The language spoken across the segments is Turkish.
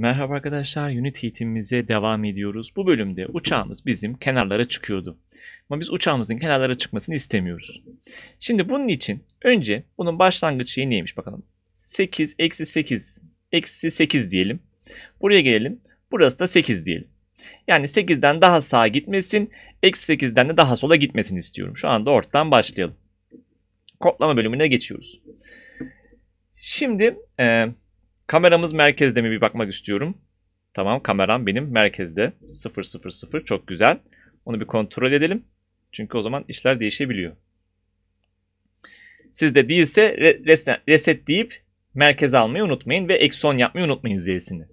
Merhaba arkadaşlar, Unity eğitimimize devam ediyoruz. Bu bölümde uçağımız bizim kenarlara çıkıyordu. Ama biz uçağımızın kenarlara çıkmasını istemiyoruz. Şimdi bunun için önce bunun başlangıç şeyi neymiş bakalım. 8, eksi 8, eksi 8 diyelim. Buraya gelelim. Burası da 8 diyelim. Yani 8'den daha sağa gitmesin, eksi 8'den de daha sola gitmesini istiyorum. Şu anda ortadan başlayalım. Kodlama bölümüne geçiyoruz. Şimdi... E, Kameramız merkezde mi bir bakmak istiyorum. Tamam kameram benim merkezde. 0 0 0 çok güzel. Onu bir kontrol edelim. Çünkü o zaman işler değişebiliyor. Sizde değilse re reset deyip merkeze almayı unutmayın ve ekson yapmayı unutmayın Z'sini.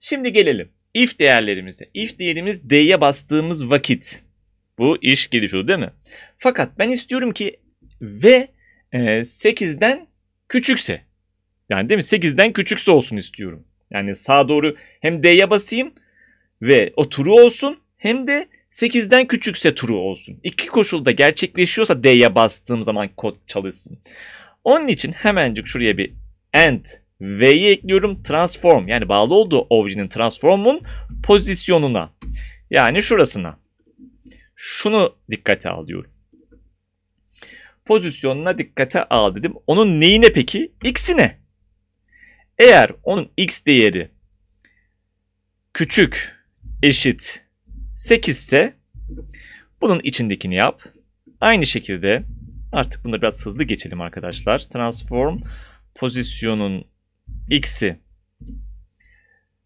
Şimdi gelelim if değerlerimize. If değerimiz D'ye bastığımız vakit bu iş geliş değil mi? Fakat ben istiyorum ki ve 8'den küçükse yani değil mi? 8'den küçükse olsun istiyorum. Yani sağa doğru hem D'ye basayım ve o true olsun hem de 8'den küçükse true olsun. İki koşulda gerçekleşiyorsa D'ye bastığım zaman kod çalışsın. Onun için hemencik şuraya bir and V'yi ekliyorum transform yani bağlı olduğu objenin transformun pozisyonuna. Yani şurasına. Şunu dikkate alıyorum. Pozisyonuna dikkate al dedim. Onun neyine peki? X'ine. Eğer onun x değeri küçük eşit 8 ise bunun içindekini yap. Aynı şekilde artık bunu biraz hızlı geçelim arkadaşlar. Transform pozisyonun x'i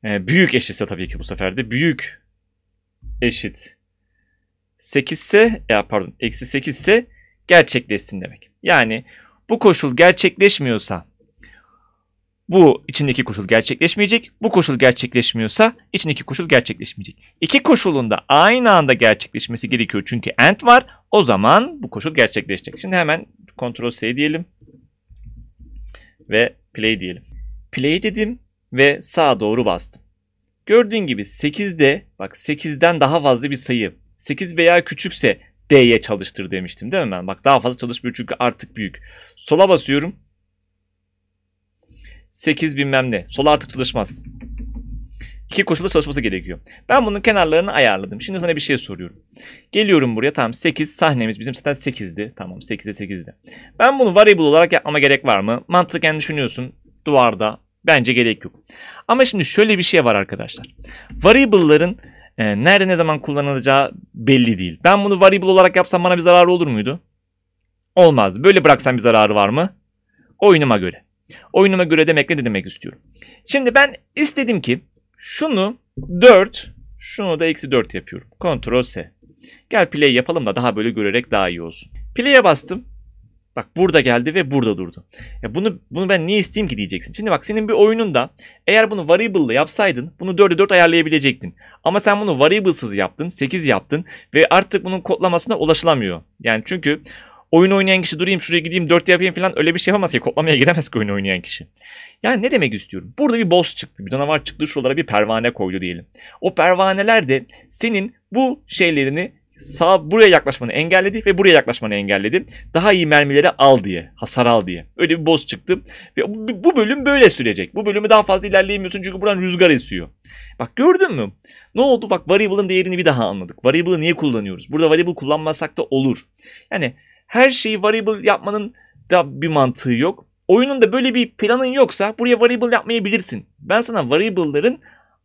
e, büyük eşitse tabii ki bu sefer de büyük eşit 8 ise ya pardon eksi 8 ise gerçekleşsin demek. Yani bu koşul gerçekleşmiyorsa bu içindeki koşul gerçekleşmeyecek. Bu koşul gerçekleşmiyorsa içindeki koşul gerçekleşmeyecek. İki koşulun da aynı anda gerçekleşmesi gerekiyor. Çünkü end var. O zaman bu koşul gerçekleşecek. Şimdi hemen Ctrl S diyelim. Ve play diyelim. Play dedim ve sağa doğru bastım. Gördüğün gibi 8'de bak 8'den daha fazla bir sayı. 8 veya küçükse D'ye çalıştır demiştim değil mi ben? Bak daha fazla çalışmıyor çünkü artık büyük. Sola basıyorum. 8 bilmem ne. Sol artık çalışmaz. İki koşulda çalışması gerekiyor. Ben bunun kenarlarını ayarladım. Şimdi sana bir şey soruyorum. Geliyorum buraya tamam 8 sahnemiz bizim zaten 8'di. Tamam 8'de 8'de. Ben bunu variable olarak yapmama gerek var mı? Mantıken düşünüyorsun duvarda. Bence gerek yok. Ama şimdi şöyle bir şey var arkadaşlar. Variable'ların e, nerede ne zaman kullanılacağı belli değil. Ben bunu variable olarak yapsam bana bir zararı olur muydu? Olmaz. Böyle bıraksam bir zararı var mı? Oyunuma göre. Oyunuma göre demek ne demek istiyorum. Şimdi ben istedim ki şunu 4, şunu da eksi 4 yapıyorum. Ctrl S. Gel play yapalım da daha böyle görerek daha iyi olsun. Play'e bastım. Bak burada geldi ve burada durdu. Ya bunu bunu ben niye isteyeyim ki diyeceksin. Şimdi bak senin bir oyununda eğer bunu variable yapsaydın bunu 4'e 4 ayarlayabilecektin. Ama sen bunu variablesız yaptın, 8 yaptın ve artık bunun kodlamasına ulaşılamıyor. Yani çünkü oyun oynayan kişi durayım şuraya gideyim dört yapayım falan öyle bir şey yapamaz ki. Kodlamaya giremez ki oyun oynayan kişi. Yani ne demek istiyorum? Burada bir boss çıktı. Bir canavar çıktı. Şuralara bir pervane koydu diyelim. O pervaneler de senin bu şeylerini sağ buraya yaklaşmanı engelledi ve buraya yaklaşmanı engelledi. Daha iyi mermileri al diye, hasar al diye. Öyle bir boz çıktı ve bu bölüm böyle sürecek. Bu bölümü daha fazla ilerleyemiyorsun çünkü buradan rüzgar esiyor. Bak gördün mü? Ne oldu? Bak variable'ın değerini bir daha anladık. Variable'ı niye kullanıyoruz? Burada variable kullanmasak da olur. Yani her şeyi variable yapmanın da bir mantığı yok. Oyunun da böyle bir planın yoksa buraya variable yapmayabilirsin. Ben sana variable'ların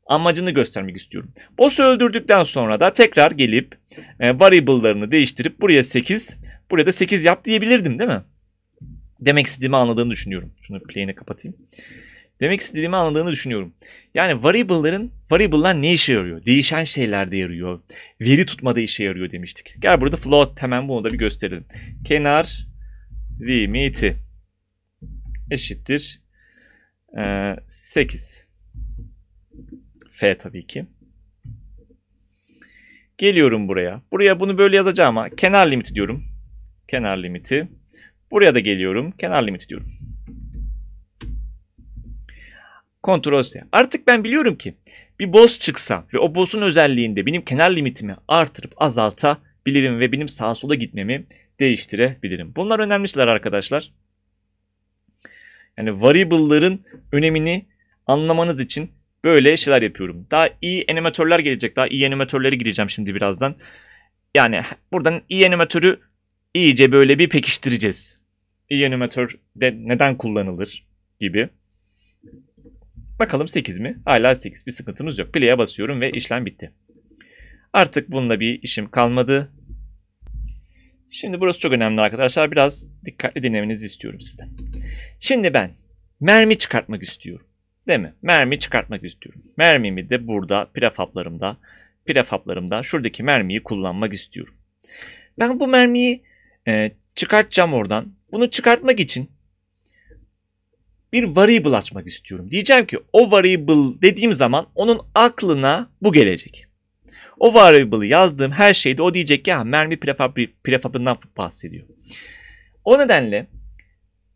amacını göstermek istiyorum. Boss'u öldürdükten sonra da tekrar gelip e, variable'larını değiştirip buraya 8, buraya da 8 yap diyebilirdim değil mi? Demek istediğimi anladığını düşünüyorum. Şunu plane'i kapatayım. Demek istediğimi anladığını düşünüyorum. Yani variable'ların variable'lar ne işe yarıyor? Değişen şeylerde yarıyor. Veri tutmada işe yarıyor demiştik. Gel burada float hemen bunu da bir gösterelim. Kenar limiti eşittir ee, 8. F tabii ki. Geliyorum buraya. Buraya bunu böyle yazacağım ama kenar limiti diyorum. Kenar limiti. Buraya da geliyorum. Kenar limiti diyorum. Ctrl S. Artık ben biliyorum ki bir boss çıksa ve o boss'un özelliğinde benim kenar limitimi artırıp azaltabilirim ve benim sağa sola gitmemi değiştirebilirim. Bunlar önemli şeyler arkadaşlar. Yani variable'ların önemini anlamanız için böyle şeyler yapıyorum. Daha iyi animatörler gelecek. Daha iyi animatörlere gireceğim şimdi birazdan. Yani buradan iyi animatörü iyice böyle bir pekiştireceğiz. İyi animatör de neden kullanılır gibi. Bakalım 8 mi? Hala 8. Bir sıkıntımız yok. Play'e basıyorum ve işlem bitti. Artık bununla bir işim kalmadı. Şimdi burası çok önemli arkadaşlar. Biraz dikkatli dinlemenizi istiyorum sizden. Şimdi ben mermi çıkartmak istiyorum. Değil mi? Mermi çıkartmak istiyorum. Mermimi de burada prefablarımda prefablarımda şuradaki mermiyi kullanmak istiyorum. Ben bu mermiyi e, çıkartacağım oradan. Bunu çıkartmak için bir variable açmak istiyorum. Diyeceğim ki o variable dediğim zaman onun aklına bu gelecek. O variable'ı yazdığım her şeyde o diyecek ki ya mermi prefab, prefabından bahsediyor. O nedenle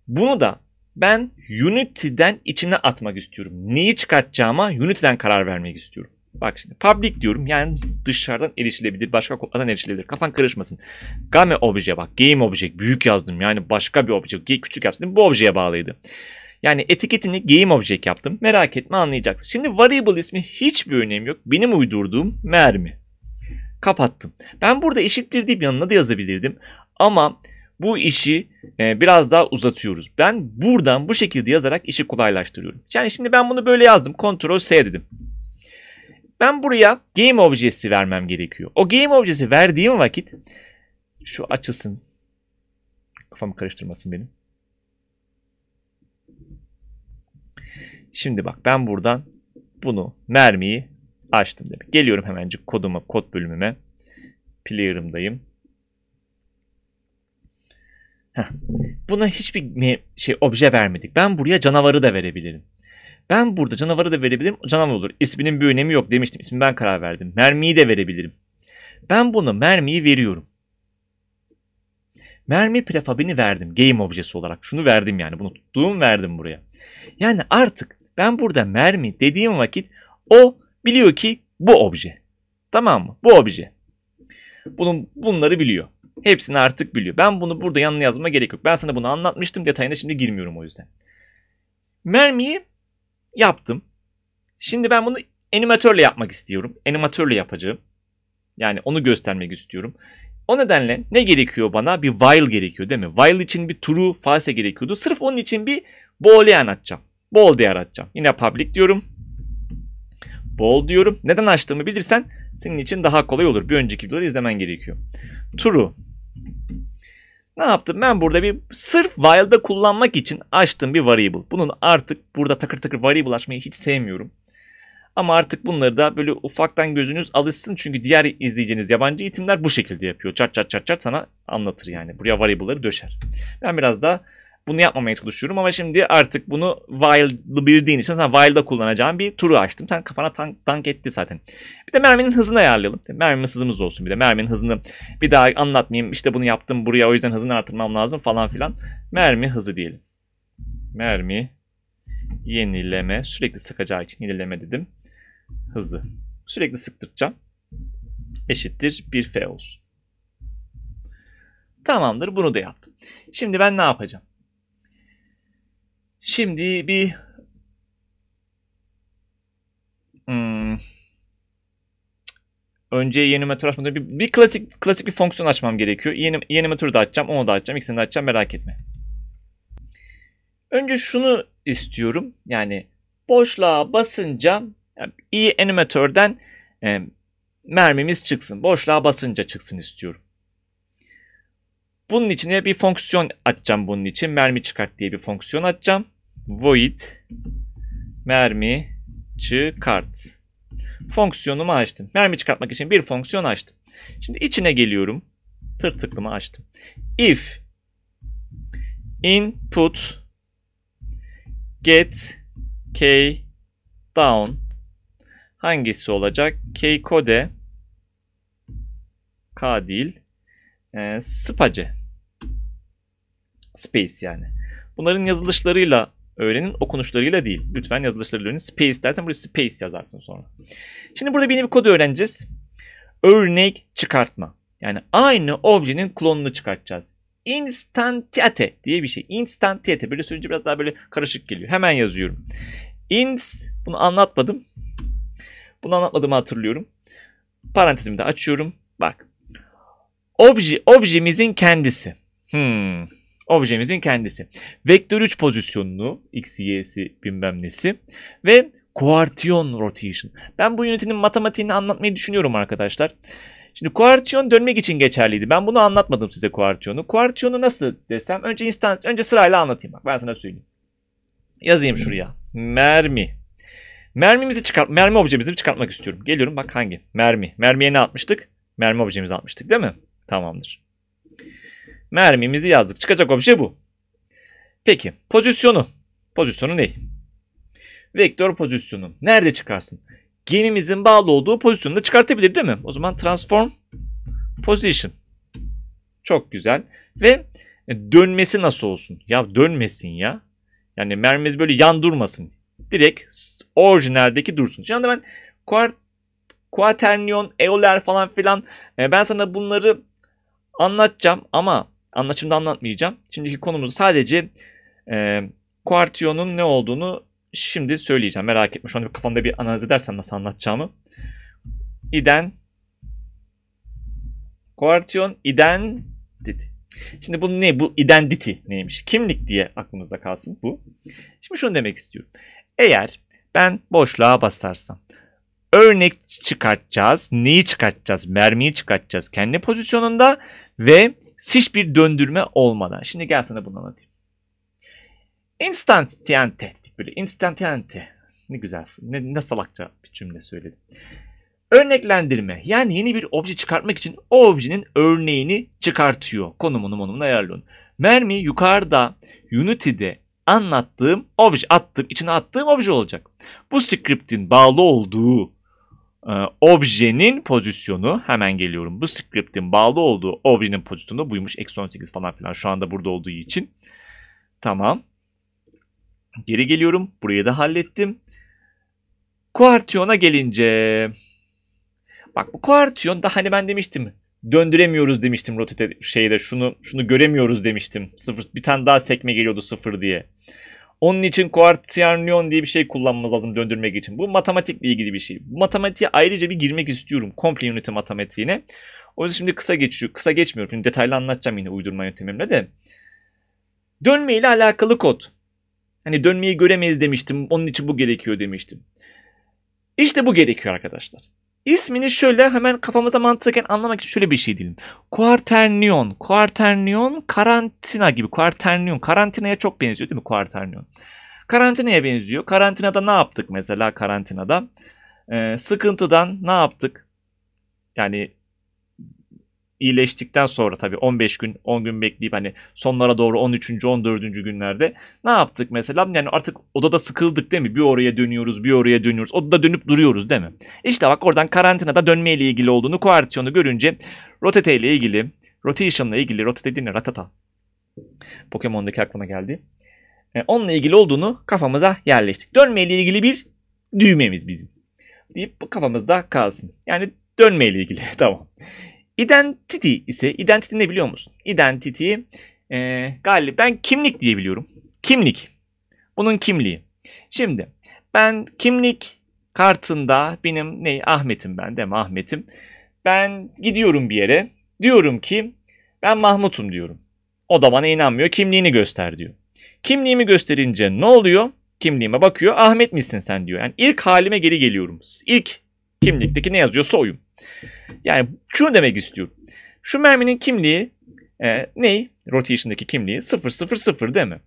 bunu da ben Unity'den içine atmak istiyorum. Neyi çıkartacağıma Unity'den karar vermek istiyorum. Bak şimdi public diyorum yani dışarıdan erişilebilir, başka kodlardan erişilebilir. Kafan karışmasın. Game obje bak, game obje büyük yazdım yani başka bir obje, küçük yapsın bu objeye bağlıydı. Yani etiketini game object yaptım. Merak etme anlayacaksın. Şimdi variable ismi hiçbir önemi yok. Benim uydurduğum mermi. Kapattım. Ben burada eşittir deyip yanına da yazabilirdim. Ama bu işi e, biraz daha uzatıyoruz. Ben buradan bu şekilde yazarak işi kolaylaştırıyorum. Yani şimdi ben bunu böyle yazdım. Ctrl S dedim. Ben buraya game objesi vermem gerekiyor. O game objesi verdiğim vakit şu açılsın. Kafamı karıştırmasın benim. Şimdi bak ben buradan bunu mermiyi açtım demek. Geliyorum hemencik koduma, kod bölümüme. Player'ımdayım. Buna hiçbir şey obje vermedik. Ben buraya canavarı da verebilirim. Ben burada canavarı da verebilirim. Canavar olur. İsminin bir önemi yok demiştim. İsmi ben karar verdim. Mermiyi de verebilirim. Ben buna mermiyi veriyorum. Mermi prefabini verdim. Game objesi olarak. Şunu verdim yani. Bunu tuttuğum verdim buraya. Yani artık ben burada mermi dediğim vakit o biliyor ki bu obje. Tamam mı? Bu obje. Bunun, bunları biliyor. Hepsini artık biliyor. Ben bunu burada yanına yazmama gerek yok. Ben sana bunu anlatmıştım detayına şimdi girmiyorum o yüzden. Mermiyi yaptım. Şimdi ben bunu animatörle yapmak istiyorum. Animatörle yapacağım. Yani onu göstermek istiyorum. O nedenle ne gerekiyor bana? Bir while gerekiyor değil mi? While için bir true false gerekiyordu. Sırf onun için bir boolean atacağım. Bold diye aratacağım. Yine public diyorum. Bold diyorum. Neden açtığımı bilirsen senin için daha kolay olur. Bir önceki videoları izlemen gerekiyor. True. Ne yaptım? Ben burada bir sırf while'da kullanmak için açtım bir variable. Bunun artık burada takır takır variable açmayı hiç sevmiyorum. Ama artık bunları da böyle ufaktan gözünüz alışsın. Çünkü diğer izleyeceğiniz yabancı eğitimler bu şekilde yapıyor. Çat çat çat çat sana anlatır yani. Buraya variable'ları döşer. Ben biraz daha bunu yapmamaya çalışıyorum ama şimdi artık bunu Wild'ı bildiğin için sen wilda kullanacağın bir turu açtım. Sen kafana tank, tank etti zaten. Bir de merminin hızını ayarlayalım. Merminin hızımız olsun bir de. Merminin hızını bir daha anlatmayayım. İşte bunu yaptım buraya o yüzden hızını artırmam lazım falan filan. Mermi hızı diyelim. Mermi yenileme. Sürekli sıkacağı için yenileme dedim. Hızı. Sürekli sıktıracağım. Eşittir 1F olsun. Tamamdır bunu da yaptım. Şimdi ben ne yapacağım? Şimdi bir hmm, önce yeni metur açmadan bir, bir klasik klasik bir fonksiyon açmam gerekiyor. Yeni yeni meturu da açacağım, onu da açacağım, ikisini de açacağım merak etme. Önce şunu istiyorum. Yani boşluğa basınca yani animatörden e, mermimiz çıksın. Boşluğa basınca çıksın istiyorum. Bunun içine bir fonksiyon açacağım bunun için. Mermi çıkart diye bir fonksiyon açacağım. Void mermi çıkart. Fonksiyonumu açtım. Mermi çıkartmak için bir fonksiyon açtım. Şimdi içine geliyorum. Tır tıklımı açtım. If input get k down hangisi olacak? K kode k değil e, space space yani. Bunların yazılışlarıyla öğrenin, okunuşlarıyla değil. Lütfen yazılışlarıyla öğrenin. Space dersen buraya space yazarsın sonra. Şimdi burada yeni bir kod öğreneceğiz. Örnek çıkartma. Yani aynı objenin klonunu çıkartacağız. Instantiate diye bir şey. Instantiate. Böyle söyleyince biraz daha böyle karışık geliyor. Hemen yazıyorum. Ins. Bunu anlatmadım. Bunu anlatmadığımı hatırlıyorum. Parantezimi de açıyorum. Bak Obje, objemizin kendisi. Hmm. Objemizin kendisi. Vektör 3 pozisyonunu, X, Y'si bilmem nesi. Ve kuartiyon rotation. Ben bu ünitenin matematiğini anlatmayı düşünüyorum arkadaşlar. Şimdi kuartiyon dönmek için geçerliydi. Ben bunu anlatmadım size kuartiyonu. Kuartiyonu nasıl desem önce instant önce sırayla anlatayım bak ben sana söyleyeyim. Yazayım şuraya. Mermi. Mermimizi çıkart mermi objemizi çıkartmak istiyorum. Geliyorum bak hangi? Mermi. Mermiye ne atmıştık? Mermi objemizi atmıştık değil mi? Tamamdır. Mermimizi yazdık. Çıkacak olan şey bu. Peki pozisyonu. Pozisyonu ne? Vektör pozisyonu. Nerede çıkarsın? Gemimizin bağlı olduğu pozisyonu da çıkartabilir değil mi? O zaman transform position. Çok güzel. Ve dönmesi nasıl olsun? Ya dönmesin ya. Yani mermimiz böyle yan durmasın. Direkt orijinaldeki dursun. Şimdi ben kuart, kuaternyon, eoler falan filan e, ben sana bunları anlatacağım ama anlaşımda anlatmayacağım. Şimdiki konumuz sadece e, kuartiyonun ne olduğunu şimdi söyleyeceğim. Merak etme. Şu an kafamda bir analiz edersen nasıl anlatacağımı. İden kuartiyon identity. Şimdi bu ne? Bu identity neymiş? Kimlik diye aklımızda kalsın bu. Şimdi şunu demek istiyorum. Eğer ben boşluğa basarsam örnek çıkartacağız. Neyi çıkartacağız? Mermiyi çıkartacağız kendi pozisyonunda ve hiç bir döndürme olmadan. Şimdi gel sana bunu anlatayım. Instantiente, böyle instantiante ne güzel ne, ne salakça bir cümle söyledim. Örneklendirme yani yeni bir obje çıkartmak için o objenin örneğini çıkartıyor. Konumunu monumunu ayarlıyorsun. Mermi yukarıda Unity'de anlattığım obje attığım içine attığım obje olacak. Bu script'in bağlı olduğu ee, objenin pozisyonu hemen geliyorum. Bu script'in bağlı olduğu objenin pozisyonu buymuş. Eksi 18 falan filan şu anda burada olduğu için. Tamam. Geri geliyorum. Burayı da hallettim. Kuartiyona gelince. Bak bu kuartiyon da hani ben demiştim. Döndüremiyoruz demiştim rotate şeyde şunu şunu göremiyoruz demiştim. Sıfır bir tane daha sekme geliyordu sıfır diye. Onun için Quartianion diye bir şey kullanmamız lazım döndürmek için. Bu matematikle ilgili bir şey. Bu matematiğe ayrıca bir girmek istiyorum. Komple ünite matematiğine. O yüzden şimdi kısa geçiyor. Kısa geçmiyorum. Şimdi detaylı anlatacağım yine uydurma yöntemimle de. Dönme ile alakalı kod. Hani dönmeyi göremeyiz demiştim. Onun için bu gerekiyor demiştim. İşte bu gerekiyor arkadaşlar. İsmini şöyle hemen kafamıza mantıken anlamak için şöyle bir şey diyelim. Quaternion, Quaternion, karantina gibi. Quaternion, karantinaya çok benziyor değil mi Quaternion. Karantinaya benziyor. Karantinada ne yaptık mesela karantinada? Ee, sıkıntıdan ne yaptık? Yani iyileştikten sonra tabii 15 gün 10 gün bekleyip hani sonlara doğru 13. 14. günlerde ne yaptık mesela? Yani artık odada sıkıldık değil mi? Bir oraya dönüyoruz, bir oraya dönüyoruz. Odada dönüp duruyoruz değil mi? İşte bak oradan karantinada dönmeyle ilgili olduğunu, koartiyonu görünce rotate ile ilgili, rotation ile ilgili, rotate değil mi? Ratata. Pokemon'daki aklıma geldi. E, onunla ilgili olduğunu kafamıza yerleştik. Dönmeyle ilgili bir düğmemiz bizim. Deyip kafamızda kalsın. Yani dönmeyle ilgili tamam. Identity ise identity ne biliyor musun? Identity e, galiba ben kimlik diyebiliyorum. Kimlik. Bunun kimliği. Şimdi ben kimlik kartında benim ne Ahmet'im ben değil mi Ahmet'im. Ben gidiyorum bir yere diyorum ki ben Mahmut'um diyorum. O da bana inanmıyor kimliğini göster diyor. Kimliğimi gösterince ne oluyor? Kimliğime bakıyor Ahmet misin sen diyor. Yani ilk halime geri geliyorum. İlk kimlikteki ne yazıyorsa oyum. Yani şunu demek istiyorum. Şu merminin kimliği e, ney? Rotation'daki kimliği 000 değil mi?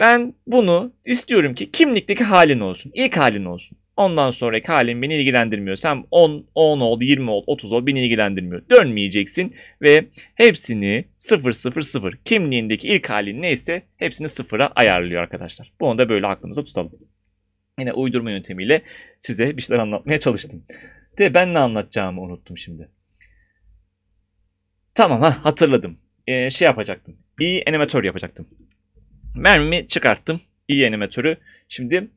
Ben bunu istiyorum ki kimlikteki halin olsun. İlk halin olsun. Ondan sonraki halin beni ilgilendirmiyor. Sen 10, 10 oldu, 20 oldu, 30 oldu beni ilgilendirmiyor. Dönmeyeceksin ve hepsini 0, 0, 0 kimliğindeki ilk halin neyse hepsini sıfıra ayarlıyor arkadaşlar. Bunu da böyle aklımıza tutalım. Yine uydurma yöntemiyle size bir şeyler anlatmaya çalıştım. De ben ne anlatacağımı unuttum şimdi. Tamam ha hatırladım. Ee, şey yapacaktım. İyi animatör yapacaktım. Mermimi çıkarttım. İyi animatörü. Şimdi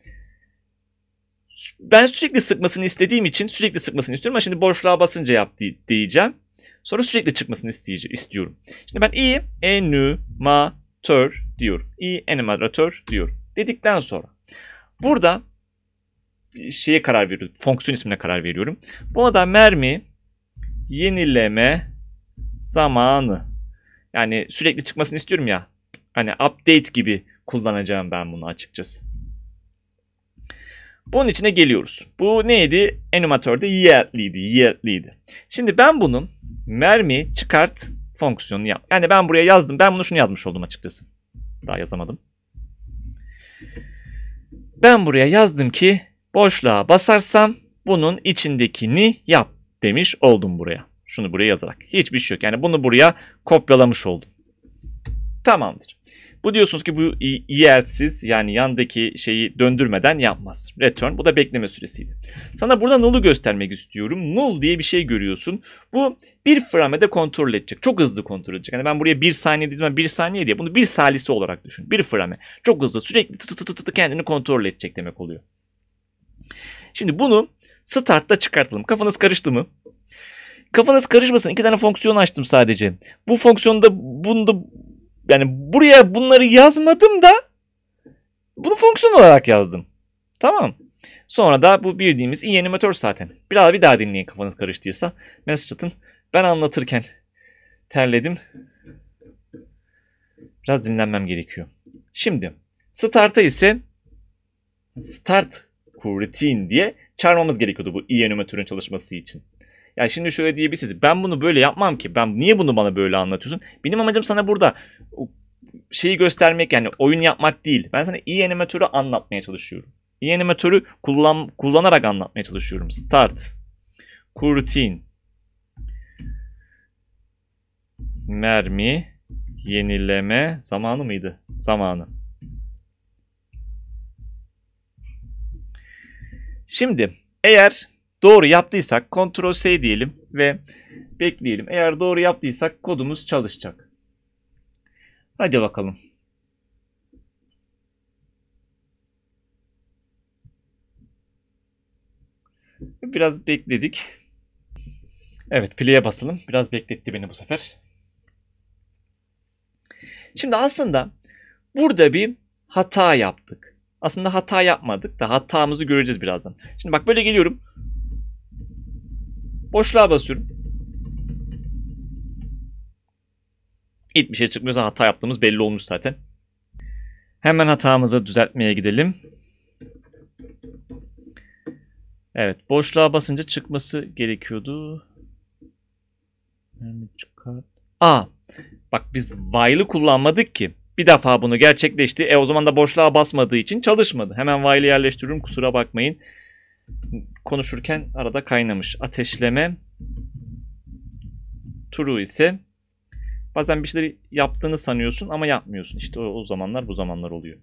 ben sürekli sıkmasını istediğim için sürekli sıkmasını istiyorum ama şimdi boşluğa basınca yap diyeceğim. Sonra sürekli çıkmasını isteyeceğim, istiyorum. Şimdi ben iyi animatör diyorum. İyi animatör diyorum. Dedikten sonra burada şeye karar veriyorum. Fonksiyon ismine karar veriyorum. Buna da mermi yenileme zamanı. Yani sürekli çıkmasını istiyorum ya. Hani update gibi kullanacağım ben bunu açıkçası. Bunun içine geliyoruz. Bu neydi? Animatörde yearly'ydi. Yearly'ydi. Şimdi ben bunun mermi çıkart fonksiyonu yap. Yani ben buraya yazdım. Ben bunu şunu yazmış oldum açıkçası. Daha yazamadım. Ben buraya yazdım ki Boşluğa basarsam bunun içindekini yap demiş oldum buraya. Şunu buraya yazarak. Hiçbir şey yok. Yani bunu buraya kopyalamış oldum. Tamamdır. Bu diyorsunuz ki bu yersiz yani yandaki şeyi döndürmeden yapmaz. Return bu da bekleme süresiydi. Sana burada null'u göstermek istiyorum. Null diye bir şey görüyorsun. Bu bir framede kontrol edecek. Çok hızlı kontrol edecek. Yani ben buraya bir saniye dizmem bir saniye diye bunu bir salisi olarak düşün. Bir frame. Çok hızlı sürekli tı tı tı tı kendini kontrol edecek demek oluyor. Şimdi bunu start'ta çıkartalım. Kafanız karıştı mı? Kafanız karışmasın. İki tane fonksiyon açtım sadece. Bu fonksiyonda bunda yani buraya bunları yazmadım da bunu fonksiyon olarak yazdım. Tamam. Sonra da bu bildiğimiz iyi animatör zaten. Biraz bir daha dinleyin kafanız karıştıysa. Mesaj atın. Ben anlatırken terledim. Biraz dinlenmem gerekiyor. Şimdi start'a ise start kuvvetin diye çağırmamız gerekiyordu bu iyi animatörün çalışması için. Yani şimdi şöyle diyebilirsiniz. Ben bunu böyle yapmam ki. Ben niye bunu bana böyle anlatıyorsun? Benim amacım sana burada şeyi göstermek yani oyun yapmak değil. Ben sana iyi animatörü anlatmaya çalışıyorum. İyi animatörü kullan, kullanarak anlatmaya çalışıyorum. Start. Kurutin. Mermi. Yenileme. Zamanı mıydı? Zamanı. Şimdi eğer doğru yaptıysak kontrol S diyelim ve bekleyelim. Eğer doğru yaptıysak kodumuz çalışacak. Hadi bakalım. Biraz bekledik. Evet play'e basalım. Biraz bekletti beni bu sefer. Şimdi aslında burada bir hata yaptık. Aslında hata yapmadık da hatamızı göreceğiz birazdan. Şimdi bak böyle geliyorum. Boşluğa basıyorum. İlk bir şey çıkmıyorsa hata yaptığımız belli olmuş zaten. Hemen hatamızı düzeltmeye gidelim. Evet boşluğa basınca çıkması gerekiyordu. Aa bak biz while'ı kullanmadık ki. Bir defa bunu gerçekleşti. E o zaman da boşluğa basmadığı için çalışmadı. Hemen while'i yerleştiriyorum kusura bakmayın. Konuşurken arada kaynamış. Ateşleme Turu ise bazen bir şeyleri yaptığını sanıyorsun ama yapmıyorsun. İşte o, o zamanlar bu zamanlar oluyor.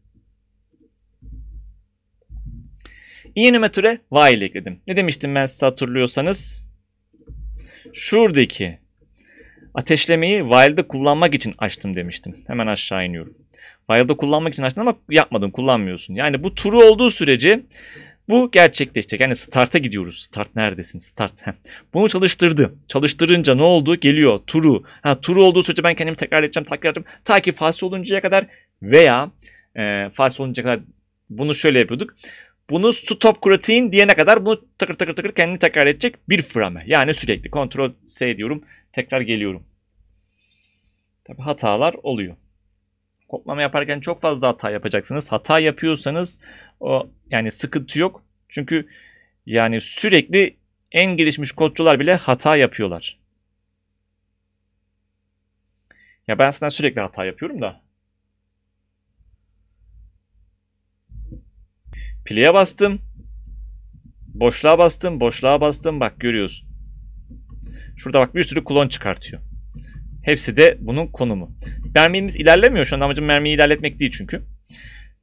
Yeni türe while ekledim. Ne demiştim ben size hatırlıyorsanız? Şuradaki Ateşlemeyi Wild'ı kullanmak için açtım demiştim. Hemen aşağı iniyorum. Wild'ı kullanmak için açtım ama yapmadın, kullanmıyorsun. Yani bu turu olduğu sürece bu gerçekleşecek. Yani start'a gidiyoruz. Start neredesin? Start. Bunu çalıştırdı. Çalıştırınca ne oldu? Geliyor turu. Ha, turu olduğu sürece ben kendimi tekrar edeceğim, tekrar edeceğim. Ta ki fals oluncaya kadar veya e, fals oluncaya kadar bunu şöyle yapıyorduk bunu stop protein diyene kadar bunu takır takır takır kendini tekrar edecek bir frame. Yani sürekli kontrol S diyorum tekrar geliyorum. Tabi hatalar oluyor. koplama yaparken çok fazla hata yapacaksınız. Hata yapıyorsanız o yani sıkıntı yok. Çünkü yani sürekli en gelişmiş kodcular bile hata yapıyorlar. Ya ben aslında sürekli hata yapıyorum da Play'e bastım. Boşluğa bastım. Boşluğa bastım. Bak görüyorsun. Şurada bak bir sürü klon çıkartıyor. Hepsi de bunun konumu. Mermimiz ilerlemiyor. Şu an amacım mermiyi ilerletmek değil çünkü.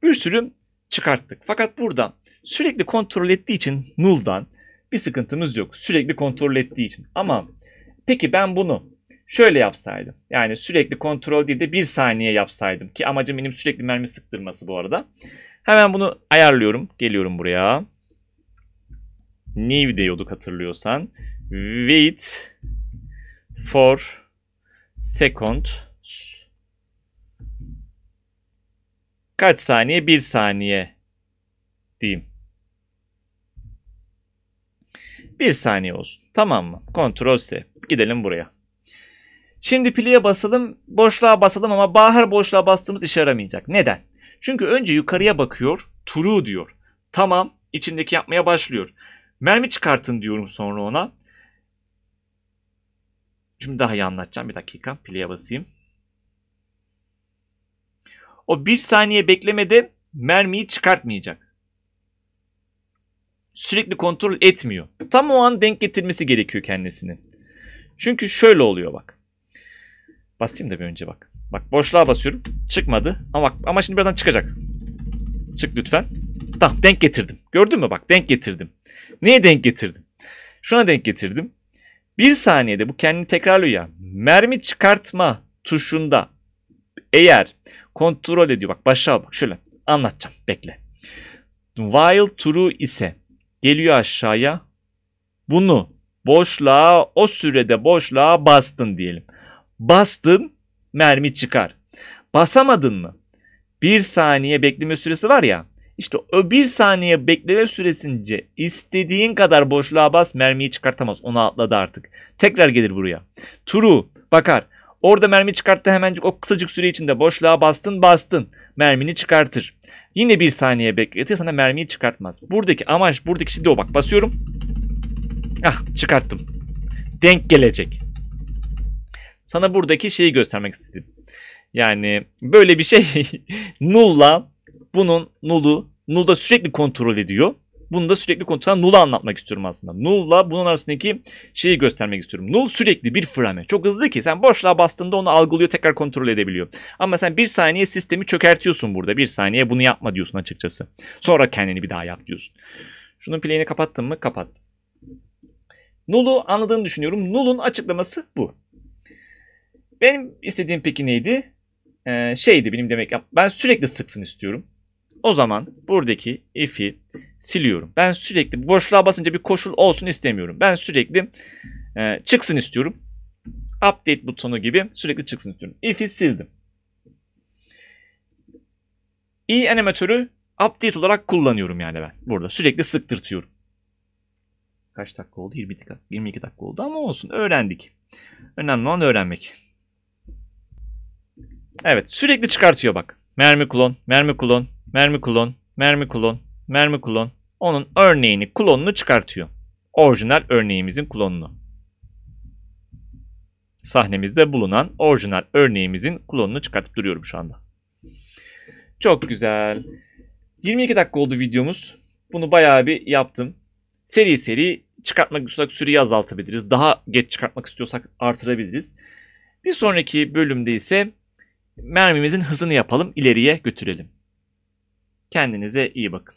Bir sürü çıkarttık. Fakat burada sürekli kontrol ettiği için null'dan bir sıkıntımız yok. Sürekli kontrol ettiği için. Ama peki ben bunu şöyle yapsaydım. Yani sürekli kontrol değil de bir saniye yapsaydım. Ki amacım benim sürekli mermi sıktırması bu arada. Hemen bunu ayarlıyorum. Geliyorum buraya. New diyorduk hatırlıyorsan. Wait for second. Kaç saniye? Bir saniye diyeyim. Bir saniye olsun. Tamam mı? Ctrl S. Gidelim buraya. Şimdi pliye basalım, boşluğa basalım ama bahar boşluğa bastığımız işe yaramayacak. Neden? Çünkü önce yukarıya bakıyor, true diyor. Tamam, içindeki yapmaya başlıyor. Mermi çıkartın diyorum sonra ona. Şimdi daha iyi anlatacağım. Bir dakika, play'e basayım. O bir saniye beklemede mermiyi çıkartmayacak. Sürekli kontrol etmiyor. Tam o an denk getirmesi gerekiyor kendisini. Çünkü şöyle oluyor bak. Basayım da bir önce bak. Bak boşluğa basıyorum. Çıkmadı. Ama ama şimdi birazdan çıkacak. Çık lütfen. Tamam denk getirdim. Gördün mü bak denk getirdim. Neye denk getirdim? Şuna denk getirdim. Bir saniyede bu kendini tekrarlıyor ya. Mermi çıkartma tuşunda eğer kontrol ediyor. Bak başa bak şöyle anlatacağım bekle. While true ise geliyor aşağıya. Bunu boşluğa o sürede boşluğa bastın diyelim. Bastın mermi çıkar. Basamadın mı? Bir saniye bekleme süresi var ya. İşte o bir saniye bekleme süresince istediğin kadar boşluğa bas mermiyi çıkartamaz. Onu atladı artık. Tekrar gelir buraya. Turu bakar. Orada mermi çıkarttı hemencik o kısacık süre içinde boşluğa bastın bastın. Mermini çıkartır. Yine bir saniye bekletir sana mermiyi çıkartmaz. Buradaki amaç buradaki şey o bak basıyorum. Ah çıkarttım. Denk gelecek. Sana buradaki şeyi göstermek istedim. Yani böyle bir şey Nulla, bunun null'u null da sürekli kontrol ediyor. Bunu da sürekli kontrol Nulla anlatmak istiyorum aslında. Nulla bunun arasındaki şeyi göstermek istiyorum. Null sürekli bir frame. Çok hızlı ki sen boşluğa bastığında onu algılıyor tekrar kontrol edebiliyor. Ama sen bir saniye sistemi çökertiyorsun burada. Bir saniye bunu yapma diyorsun açıkçası. Sonra kendini bir daha yap diyorsun. Şunun play'ini kapattın mı? Kapattım. Null'u anladığını düşünüyorum. Null'un açıklaması bu. Benim istediğim peki neydi? Ee, şeydi benim demek. Ben sürekli sıksın istiyorum. O zaman buradaki if'i siliyorum. Ben sürekli boşluğa basınca bir koşul olsun istemiyorum. Ben sürekli e, çıksın istiyorum. Update butonu gibi sürekli çıksın istiyorum. If'i sildim. i animatörü update olarak kullanıyorum yani ben burada. Sürekli sıktırtıyorum. Kaç dakika oldu? 20 dakika, 22 dakika oldu ama olsun öğrendik. Önemli olan öğrenmek. Evet sürekli çıkartıyor bak. Mermi klon, mermi klon, mermi klon, mermi klon, mermi klon. Onun örneğini, klonunu çıkartıyor. Orijinal örneğimizin klonunu. Sahnemizde bulunan orijinal örneğimizin klonunu çıkartıp duruyorum şu anda. Çok güzel. 22 dakika oldu videomuz. Bunu bayağı bir yaptım. Seri seri çıkartmak istiyorsak süreyi azaltabiliriz. Daha geç çıkartmak istiyorsak artırabiliriz. Bir sonraki bölümde ise mermimizin hızını yapalım, ileriye götürelim. Kendinize iyi bakın.